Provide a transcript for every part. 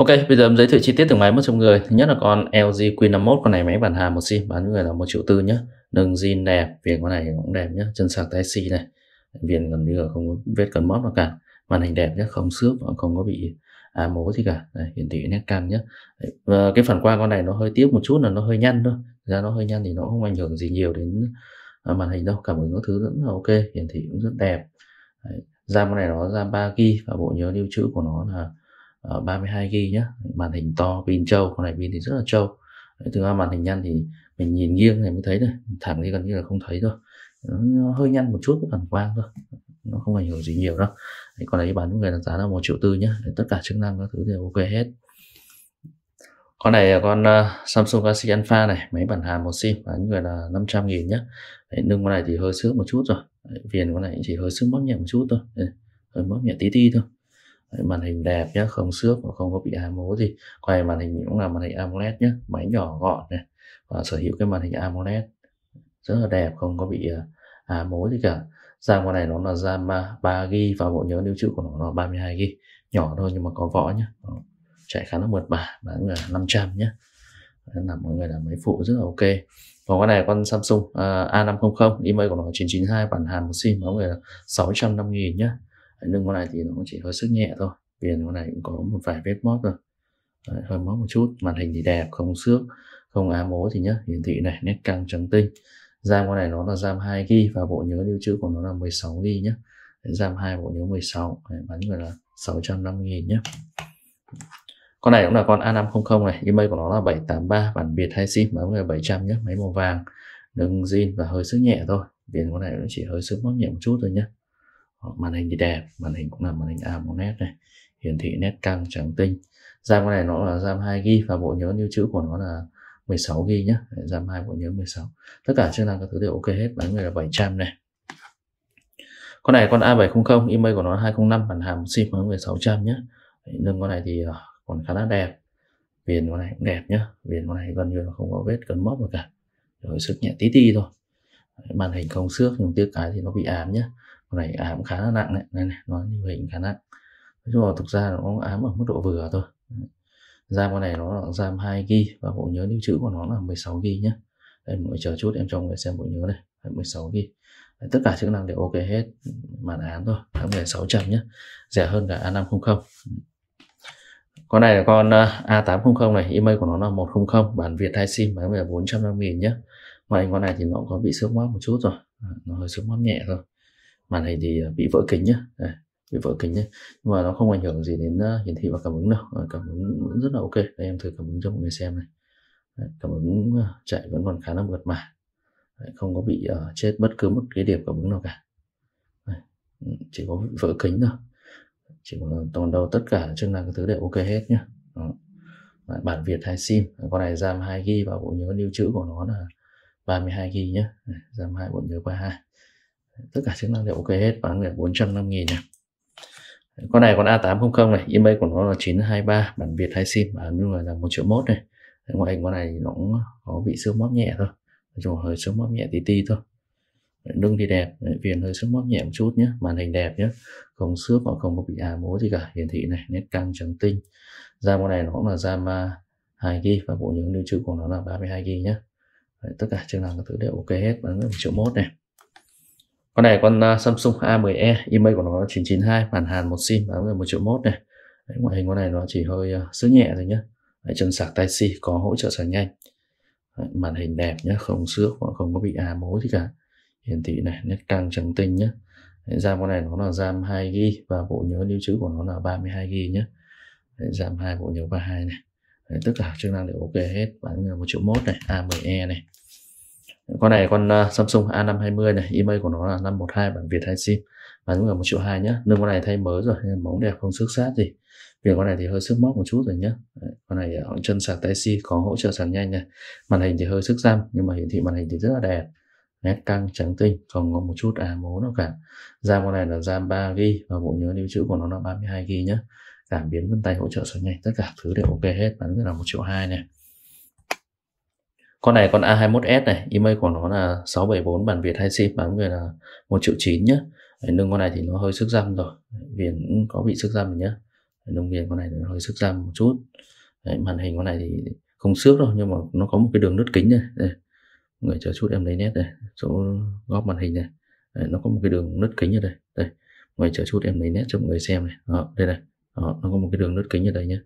Ok, bây giờ em giới thiệu chi tiết từng máy một trong người. Thứ nhất là con LG Q51, con này máy bản Hàn một sim, bán người là một triệu tư nhá. Đường zin đẹp, viền con này cũng đẹp nhá, chân sạc tai xi này. Viền gần như là không có vết cần móp nào cả. Màn hình đẹp nhá, không xước, không có bị à, mố gì cả. Đây, hiển thị nét cam nhá. Và cái phần quang con này nó hơi tiếp một chút là nó hơi nhăn thôi. Thực ra nó hơi nhăn thì nó không ảnh hưởng gì nhiều đến à, màn hình đâu, cảm ứng các thứ rất là ok, hiển thị cũng rất đẹp. Đấy. RAM con này nó RAM 3 g và bộ nhớ lưu trữ của nó là uh, 32GB nhé, màn hình to pin trâu con này pin thì rất là trâu Đấy, thực ra màn hình nhăn thì mình nhìn nghiêng này mới thấy này thẳng đi gần như là không thấy thôi nó hơi nhăn một chút cái phần quang thôi nó không ảnh hưởng gì nhiều đâu Đấy, còn đấy bán người là giá là một triệu tư nhé tất cả chức năng các thứ đều ok hết con này là con uh, Samsung Galaxy Alpha này máy bản Hàn một sim bán người là 500 nghìn nhé Đấy, nâng con này thì hơi sướng một chút rồi Đấy, viền con này chỉ hơi sướng móc nhẹ một chút thôi Đấy, hơi móc nhẹ tí tí thôi màn hình đẹp nhé không xước và không có bị há mố gì quay màn hình cũng là màn hình AMOLED nhé máy nhỏ gọn này và sở hữu cái màn hình AMOLED rất là đẹp không có bị ờ, há mố gì cả RAM con này nó là RAM 3 g và bộ nhớ lưu trữ của nó là 32 g nhỏ thôi nhưng mà có võ nhé chạy khá là mượt mà bán là 500 nhé nên là mọi người là máy phụ rất là ok còn con này con Samsung uh, ờ, A500 email của nó 992 bản Hàn một sim mọi người là 650 000 nhé lưng con này thì nó cũng chỉ hơi sức nhẹ thôi viền con này cũng có một vài vết móp rồi Đấy, hơi móp một chút màn hình thì đẹp không xước không ám ố thì nhá hiển thị này nét căng trắng tinh RAM con này nó là RAM 2 g và bộ nhớ lưu trữ của nó là 16 g nhé RAM 2 bộ nhớ 16 sáu, bán người là 650 nghìn nhé con này cũng là con A500 này email của nó là 783 bản biệt hay sim bán người 700 nhé máy màu vàng nâng zin và hơi sức nhẹ thôi viền con này nó chỉ hơi sức móc nhẹ một chút thôi nhé màn hình thì đẹp màn hình cũng là màn hình AMOLED này hiển thị nét căng trắng tinh RAM này nó là RAM 2GB và bộ nhớ lưu trữ của nó là 16 GB nhé RAM 2 bộ nhớ 16 tất cả chức năng các thứ đều ok hết bán người là 700 này con này con A700 email của nó 205 bản hàm sim mới về 600 nhé nâng con này thì ờ, còn khá là đẹp viền con này cũng đẹp nhá viền con này gần như là không có vết cấn móc nào cả rồi sức nhẹ tí ti thôi màn hình không xước nhưng tiếc cái thì nó bị ám nhá này ám khá là nặng đấy này, này nó như hình khá nặng nói chung là thực ra nó ám ở mức độ vừa thôi Ram con này nó là giam 2 g và bộ nhớ lưu trữ của nó là 16 g nhé đây mọi chờ chút em cho người xem bộ nhớ này 16 g tất cả chức năng đều ok hết màn án thôi tháng 1600 nhé rẻ hơn cả A500 con này là con ờ, A800 này email của nó là 110 bản Việt hai sim bán về 450 000 nhé ngoài con này thì nó có bị sướng móc một chút rồi nó hơi sướng móc nhẹ rồi màn này thì ờ, bị vỡ kính nhá Đây, bị vỡ kính nhá, nhưng mà nó không ảnh hưởng gì đến ờ, hiển thị và cảm ứng đâu ờ, cảm ứng vẫn rất là ok đây em thử cảm ứng cho mọi người xem này cảm ứng chạy vẫn còn khá là mượt mà không có bị chết bất cứ một cái điểm cảm ứng nào cả ừ, chỉ có vỡ kính thôi chỉ còn toàn đâu tất cả chức năng thứ đều ok hết nhá bản việt hai sim à, con này ram 2 g và bộ nhớ lưu trữ của nó là 32 g nhá, ram hai bộ nhớ 32 tất cả chức năng đều ok hết bán là 405 nghìn này con này còn A800 này email của nó là 923 bản Việt hay sim bán luôn là 1 triệu mốt này ngoại hình con này nó cũng có bị sương móp nhẹ thôi rồi hơi sương móp nhẹ tí tí thôi lưng thì đẹp viền hơi sương móp nhẹ một chút nhé màn hình đẹp nhé không xước và không có bị à mố gì cả hiển thị này nét căng trắng tinh da con này nó cũng là ram 2 g và bộ nhớ lưu trữ của nó là 32 g nhé tất cả chức năng các thứ đều ok hết bán một triệu mốt này con này con à, Samsung A10e email của nó 992 bản hàn một sim bán người một triệu mốt này Đấy, ngoại hình con này nó chỉ hơi à, sứ nhẹ thôi nhá Đấy, chân sạc tai si có hỗ trợ sạc nhanh Đấy, màn hình đẹp nhá không xước không có bị à mối gì cả hiển thị này nét căng trắng tinh nhá Đấy, RAM con này nó là RAM 2 g và bộ nhớ lưu trữ của nó là 32 g nhá Đấy, RAM 2 bộ nhớ 32 này Đấy, tất cả chức năng đều ok hết bán người một triệu mốt này A10e này con này con uh, Samsung A520 này email của nó là 512 bản Việt hai sim bán cũng là một triệu hai nhá nâng con này thay mới rồi nên bóng đẹp không xước sát gì vì con này thì hơi sức móc một chút rồi nhá con này họng chân sạc tay si có hỗ trợ sạc nhanh này màn hình thì hơi sức giam nhưng mà hiển thị màn hình thì rất là đẹp nét căng trắng tinh còn có một chút à mố nó cả RAM con này là RAM 3 g và bộ nhớ lưu trữ của nó là 32 g nhá cảm biến vân tay hỗ trợ sạc nhanh tất cả thứ đều ok hết bán là một triệu hai này con này con A21s này email của nó là 674 bản Việt hay sim bán người là một triệu chín nhá nâng con này thì nó hơi sức răm rồi viền cũng có bị sức răm rồi nhá nông viền con này nó hơi sức răm một chút Đấy, màn hình con này thì không xước đâu nhưng mà nó có một cái đường nứt kính này Đây. người chờ chút em lấy nét này chỗ góc màn hình này Đấy, nó có một cái đường nứt kính ở đây đây người chờ chút em lấy nét cho mọi người xem này đó, đây này đó, nó có một cái đường nứt kính ở đây nhé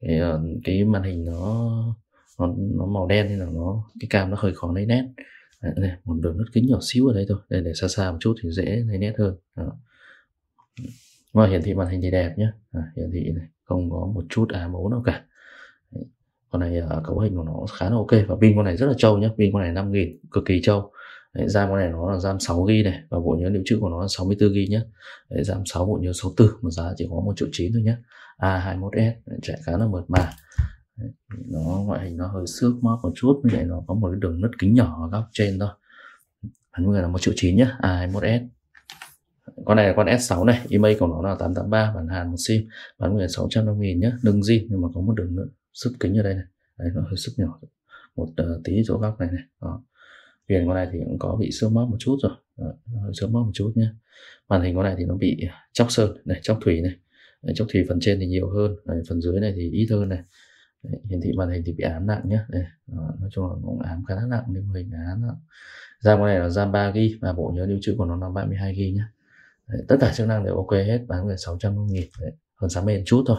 Cái, ờ, cái màn hình nó nó, nó màu đen nên là nó cái cam nó hơi khó lấy nét đấy, này, một đường nứt kính nhỏ xíu ở đây thôi đây để xa xa một chút thì dễ lấy nét hơn đó. và hiển thị màn hình thì đẹp nhé à, hiển thị này không có một chút ám ố nào cả đấy. con này uh, cấu hình của nó khá là ok và pin con này rất là trâu nhé pin con này 5000 cực kỳ trâu Đấy, RAM con này nó là RAM 6 g này và bộ nhớ lưu trữ của nó là 64GB nhé Đấy, RAM 6 bộ nhớ 64 một giá chỉ có một triệu chín thôi nhé A21s chạy khá là mượt mà Đấy, nó ngoại hình nó hơi xước móc một chút như vậy nó có một cái đường nứt kính nhỏ ở góc trên thôi hắn người là một triệu chín nhá à 21 s con này là con S6 này email của nó là 883 bản hàn một sim bán người 650 nghìn nhá đừng gì nhưng mà có một đường nữa sức kính ở đây này đấy nó hơi sức nhỏ một uh, tí chỗ góc này này đó. viền con này thì cũng có bị xước móc một chút rồi đó, hơi xước móc một chút nhá màn hình con này thì nó bị chóc sơn này chóc thủy này đấy, chóc thủy phần trên thì nhiều hơn đấy, phần dưới này thì ít hơn này Đấy, hiển thị màn hình thì bị ám nặng nhé Đây, đó, ờ, nói chung là cũng ám khá nặng nhưng hình án RAM con này là RAM 3 g và bộ nhớ lưu trữ của nó là 32 g nhé Đấy, tất cả chức năng đều ok hết bán về 600 nghìn Đấy, hơn 60 nghìn chút thôi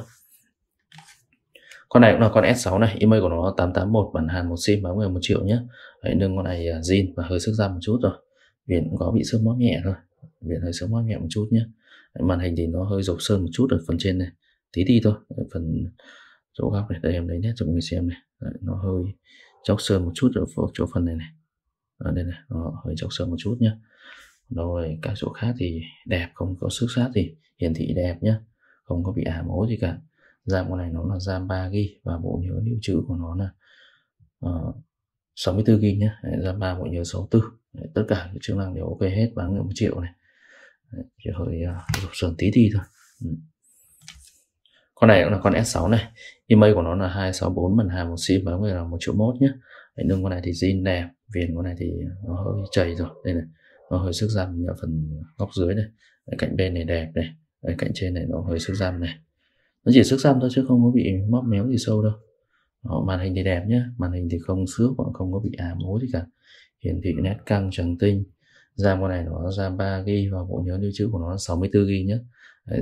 con này cũng là con S6 này email của nó 881 bản hàn một sim bán người một triệu nhé Đấy, nâng con này à, zin và hơi sức ra một chút rồi viền cũng có bị sớm móp nhẹ thôi viền hơi sớm móp nhẹ một chút nhé Đấy, màn hình thì nó hơi rộp sơn một chút ở phần trên này tí đi thôi phần chỗ góc này đây em lấy nét cho mọi người xem này Đấy, nó hơi chóc sơn một chút ở chỗ phần này này ở đây này nó hơi chóc sơn một chút nhá rồi các chỗ khác thì đẹp không có sức sát thì hiển thị đẹp nhá không có bị ảm mố gì cả RAM của này nó là RAM 3 g và bộ nhớ lưu trữ của nó là uh, 64 g nhá RAM 3 bộ nhớ 64 Đấy, tất cả các chức năng đều ok hết bán được một triệu này Đấy, chỉ hơi uh, ờ, rụp tí thì thôi ừ con này cũng là con S6 này email của nó là 264 mình hàng một sim bán người là một triệu mốt nhé Đấy, lưng con này thì zin đẹp viền con này thì nó hơi chảy rồi đây này nó hơi sức rằm ở phần góc dưới này Đấy, cạnh bên này đẹp này Đấy, cạnh trên này nó hơi sức rằm này nó chỉ sức rằm thôi chứ không có bị móp méo gì sâu đâu Đó, màn hình thì đẹp nhá, màn hình thì không xước cũng không có bị ám à mố gì cả hiển thị nét căng trắng tinh RAM con này nó RAM 3 g và bộ nhớ lưu trữ của nó là 64 g nhé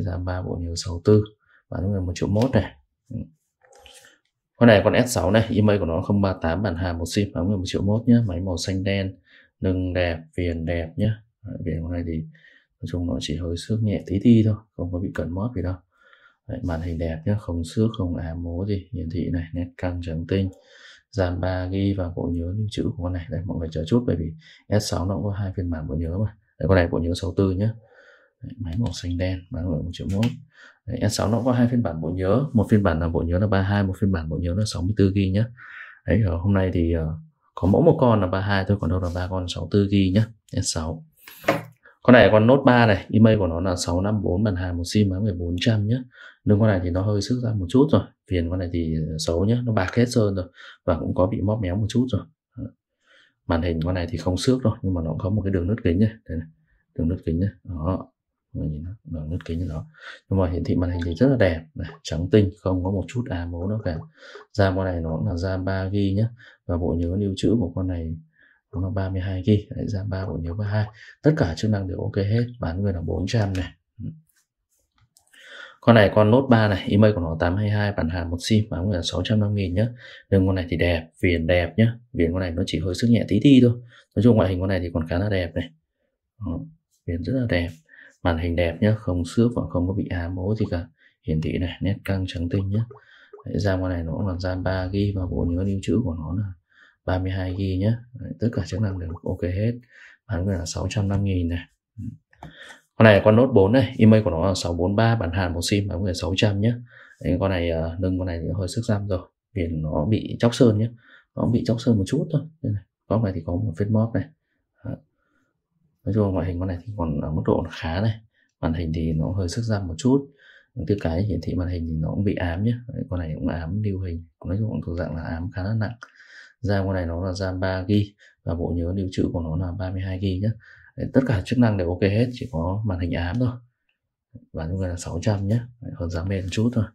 RAM 3 bộ nhớ 64 bán là một triệu mốt này ừ. con này con S6 này email của nó 038 bản hàng một sim bán người một triệu mốt nhé máy màu xanh đen nâng đẹp viền đẹp nhé viền con này thì nói chung nó chỉ hơi xước nhẹ tí ti thôi không có bị cẩn mót gì đâu Đấy, màn hình đẹp nhé không xước không á mố gì hiển thị này nét căng trắng tinh dàn 3 ghi và bộ nhớ lưu trữ của con này đây mọi người chờ chút bởi vì S6 nó cũng có hai phiên bản bộ nhớ mà Đấy, con này bộ nhớ 64 nhé Đấy, máy màu xanh đen bán ở một triệu mốt s 6 nó có hai phiên bản bộ nhớ, một phiên bản là bộ nhớ là 32, một phiên bản bộ nhớ là 64 GB nhé. Đấy, hôm nay thì ờ, có mỗi một con là 32 thôi, còn đâu là ba con 64 GB nhé, s 6 Con này con Note 3 này, email của nó là 654 bản hàng một sim bán 1400 nhé. Lương con này thì nó hơi sức ra một chút rồi, viền con này thì xấu nhé, nó bạc hết sơn rồi và cũng có bị móp méo một chút rồi. Màn hình con này thì không xước đâu, nhưng mà nó có một cái đường nứt kính này, đường nứt kính này. Đó, mọi nhìn nó nút kính như đó nhưng mà hiển thị màn hình thì rất là đẹp này, trắng tinh không có một chút ám mố nào cả RAM con này nó cũng là RAM 3 g nhé và bộ nhớ lưu trữ của con này nó là 32 g đấy, RAM 3 bộ nhớ 32 tất cả chức năng đều ok hết bán người là 400 này ừ. con này con nốt 3 này, email của nó 822, bản hàm một sim bán người là 650 nghìn nhá. Đường con này thì đẹp, viền đẹp nhá. Viền con này nó chỉ hơi sức nhẹ tí ti thôi. Nói chung ngoại hình con này thì còn khá là đẹp này. viền rất là đẹp màn hình đẹp nhé không xước và không có bị ám mố gì cả hiển thị này nét căng trắng tinh nhé RAM con này nó cũng là RAM 3 g và bộ nhớ lưu trữ của nó là 32 g nhé Đấy, tất cả chức năng đều ok hết bán là 650 nghìn này con này là con nốt 4 này email của nó là 643 bản hàn một sim bán là 600 nhé Đấy, con này lưng à, con này thì hơi sức giam rồi vì nó bị chóc sơn nhé nó bị chóc sơn một chút thôi đây này con này thì có một vết móp này nói chung ngoại hình con này thì còn ở mức độ khá này màn hình thì nó hơi sức răm một chút tiếp cái hiển thị màn hình thì nó cũng bị ám nhé con này cũng ám lưu hình nói chung cũng thuộc dạng là ám khá là nặng RAM con này nó là RAM 3 g và bộ nhớ lưu trữ của nó là 32 g nhé tất cả chức năng đều ok hết chỉ có màn hình ám thôi và chúng là 600 nhé hơn giá mềm một chút thôi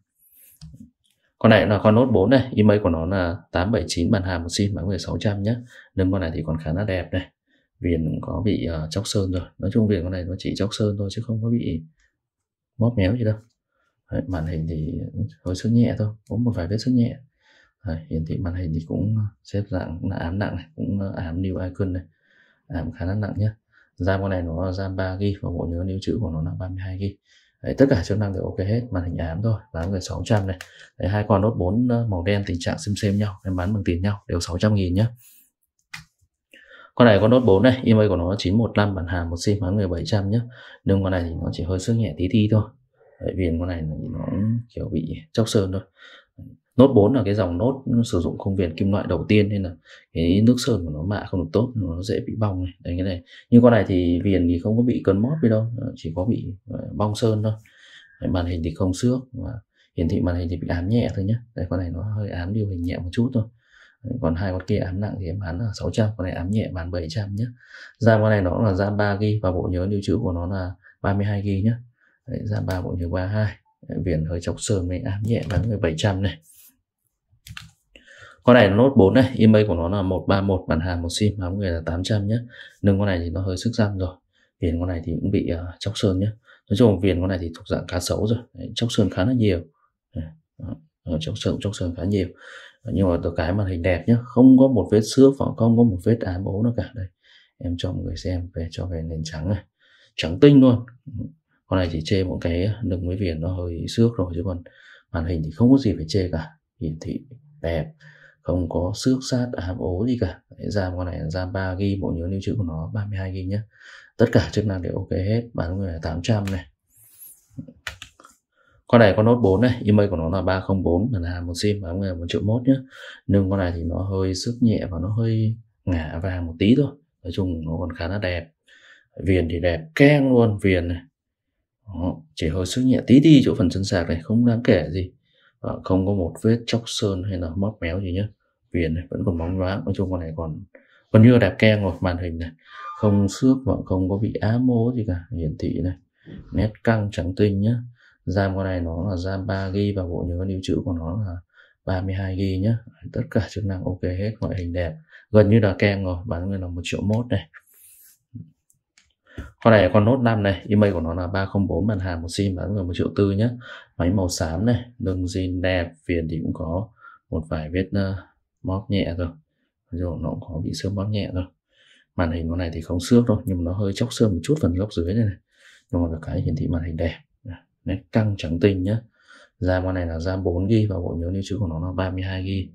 con này là con nốt 4 này, email của nó là 879 bản hàm một sim 600 nhé. Nâng con này thì còn khá là đẹp này viền có bị uh, chóc sơn rồi nói chung viền con này nó chỉ chóc sơn thôi chứ không có bị móp méo gì đâu Đấy, màn hình thì hơi sức nhẹ thôi cũng một vài vết sức nhẹ Đấy, hiển thị màn hình thì cũng xếp dạng là ám nặng này cũng ám new icon này ám khá là nặng nhá. RAM con này nó RAM 3 g và bộ nhớ lưu trữ của nó là 32 GB Đấy, tất cả chức năng đều ok hết màn hình ám thôi giá người 600 này Đấy, hai con nốt 4 ờ, màu đen tình trạng xem xem nhau em bán bằng tiền nhau đều 600 nghìn nhá con này con nốt 4 này email của nó 915 bản hàm một sim 1700 nhá. nhưng con này thì nó chỉ hơi sức nhẹ tí tí thôi bởi vì con này nó kiểu bị chóc sơn thôi nốt 4 là cái dòng nốt sử dụng không viền kim loại đầu tiên nên là cái nước sơn của nó mạ không được tốt nó dễ bị bong này đấy cái này nhưng con này thì viền thì không có bị cấn mót đi đâu chỉ có bị bong sơn thôi đấy, màn hình thì không xước mà hiển thị màn hình thì bị ám nhẹ thôi nhé đây con này nó hơi ám điều hình nhẹ một chút thôi còn hai con kia ám nặng thì em bán là 600 con này ám nhẹ bán 700 nhé RAM con này nó là RAM 3 g và bộ nhớ lưu trữ của nó là 32 g nhé Đấy, RAM 3 bộ nhớ 32 viền hơi chọc sờn mình ám nhẹ bán 1700 này con này nốt 4 này email của nó là 131 bản hàng một sim bám người là 800 nhé nâng con này thì nó hơi sức răm rồi viền con này thì cũng bị uh, à, chóc sơn nhé nói chung viền con này thì thuộc dạng cá sấu rồi Đấy, chóc sơn khá là nhiều Đấy, chóc sơn chóc sơn khá nhiều nhưng mà cái màn hình đẹp nhé không có một vết xước và không có một vết ám ố nào cả đây em cho mọi người xem về cho về nền trắng này trắng tinh luôn con này chỉ chê một cái đường mới viền nó hơi xước rồi chứ còn màn hình thì không có gì phải chê cả hiển thị đẹp không có xước sát ám ố gì cả RAM con này RAM 3 g bộ nhớ lưu trữ của nó 32 g nhé tất cả chức năng đều ok hết bán người là 800 này con này con nốt 4 này email của nó là 304 mà là một sim và một triệu mốt nhé nhưng con này thì nó hơi sức nhẹ và nó hơi ngả vàng một tí thôi nói chung nó còn khá là đẹp viền thì đẹp keng luôn viền này Đó, chỉ hơi sức nhẹ tí đi chỗ phần chân sạc này không đáng kể gì và không có một vết chóc sơn hay là móc méo gì nhé viền này vẫn còn bóng loáng nói chung con này còn gần như là đẹp keng rồi màn hình này không xước và không có bị ám mố gì cả hiển thị này nét căng trắng tinh nhá RAM con này nó là RAM 3 g và bộ nhớ lưu trữ của nó là 32 g nhé tất cả chức năng ok hết ngoại hình đẹp gần như là kem rồi bán người là một triệu mốt này con này là con nốt 5 này email của nó là 304 màn hàng một sim bán người một triệu tư nhé máy màu xám này đường zin đẹp viền thì cũng có một vài vết uh, móp nhẹ rồi rồi nó cũng có bị xương móp nhẹ rồi màn hình con này thì không xước đâu nhưng mà nó hơi chóc xương một chút phần góc dưới này, này. nhưng mà được cái hiển thị màn hình đẹp Đấy, căng trắng tinh nhé RAM con này là RAM 4GB và bộ nhớ lưu trữ của nó là 32GB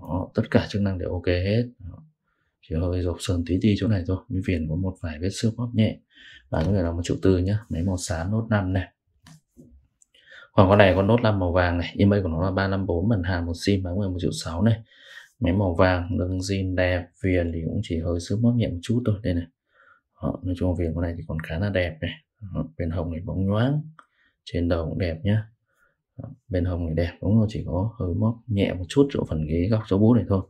Đó, tất cả chức năng đều ok hết Đó. chỉ hơi rộp sờn tí tí chỗ này thôi mi viền có một vài vết xước bóp nhẹ và có thể là một triệu tư nhé máy màu xám nốt 5 này còn con này con nốt làm màu vàng này email của nó là 354 bản hàng một sim bán người triệu sáu này máy màu vàng lưng zin đẹp viền thì cũng chỉ hơi xước bóp nhẹ một chút thôi đây này Đó, nói chung viền con này thì còn khá là đẹp này Đó, bên hồng này bóng nhoáng trên đầu cũng đẹp nhá, bên hông này đẹp đúng không chỉ có hơi móp nhẹ một chút chỗ phần ghế góc dấu bút này thôi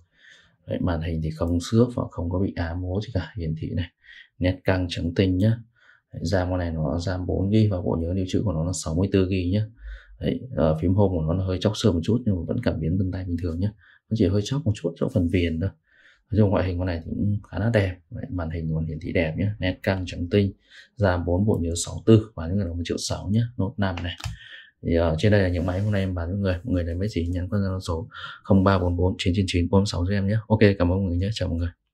Đấy, màn hình thì không xước và không có bị ám múa gì cả hiển thị này nét căng trắng tinh nhá RAM con này nó RAM 4 g và bộ nhớ lưu trữ của nó là 64 g nhá Đấy, ờ, phím home của nó hơi chóc sơ một chút nhưng mà vẫn cảm biến vân tay bình thường nhá, nó chỉ hơi chóc một chút chỗ phần viền thôi chung ngoại hình con này cũng khá là đẹp màn hình còn hiển thị đẹp nhé nét căng trắng tinh RAM 4 bộ nhớ 64 và những người là một triệu sáu nhé nốt 5 này thì uh, trên đây là những máy hôm nay em bán với người mọi người lấy mấy gì nhắn qua số không ba bốn bốn chín chín chín bốn sáu cho em nhé ok cảm ơn mọi người nhé chào mọi người